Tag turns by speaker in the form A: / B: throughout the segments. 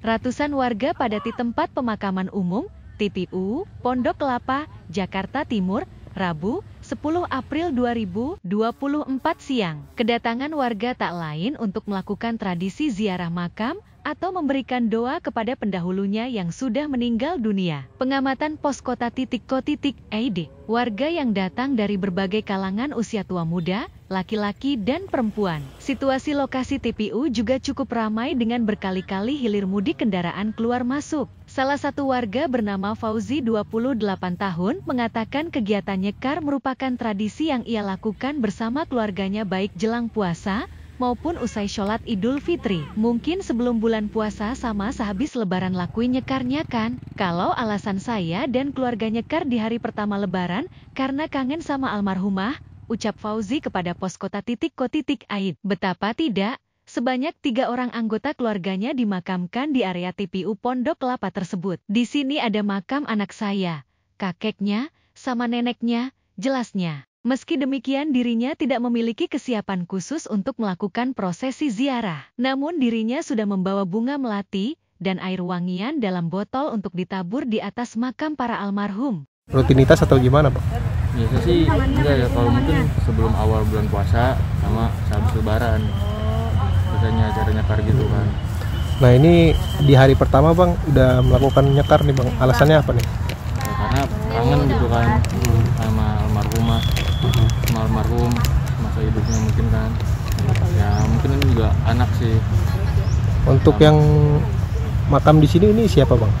A: Ratusan warga padati tempat pemakaman umum, TPU, Pondok Kelapa, Jakarta Timur, Rabu, 10 April 2024 siang. Kedatangan warga tak lain untuk melakukan tradisi ziarah makam atau memberikan doa kepada pendahulunya yang sudah meninggal dunia. Pengamatan poskota titik ko titik ID, warga yang datang dari berbagai kalangan usia tua muda, laki-laki dan perempuan. Situasi lokasi TPU juga cukup ramai dengan berkali-kali hilir mudik kendaraan keluar masuk. Salah satu warga bernama Fauzi 28 tahun mengatakan kegiatan nyekar merupakan tradisi yang ia lakukan bersama keluarganya baik jelang puasa maupun usai sholat idul fitri. Mungkin sebelum bulan puasa sama sehabis lebaran lakuin nyekarnya kan? Kalau alasan saya dan keluarga nyekar di hari pertama lebaran, karena kangen sama almarhumah, ucap Fauzi kepada poskota titik ko titik aid. Betapa tidak, Sebanyak tiga orang anggota keluarganya dimakamkan di area TPU Pondok Kelapa tersebut. Di sini ada makam anak saya, kakeknya, sama neneknya, jelasnya. Meski demikian dirinya tidak memiliki kesiapan khusus untuk melakukan prosesi ziarah. Namun dirinya sudah membawa bunga melati dan air wangian dalam botol untuk ditabur di atas makam para almarhum.
B: Rutinitas atau gimana Pak? Biasa sih enggak ya, kalau mungkin sebelum awal bulan puasa sama sehabis lebaran adanya acara nyekar gitu kan nah ini di hari pertama bang udah melakukan nyekar nih bang alasannya apa nih ya, karena kangen gitu kan hmm. sama almarhumah sama almarhum masa hidupnya mungkin kan ya mungkin ini juga anak sih untuk sama. yang makam di sini ini siapa bang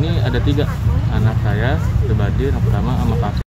B: ini ada tiga anak saya pribadi yang pertama sama kakak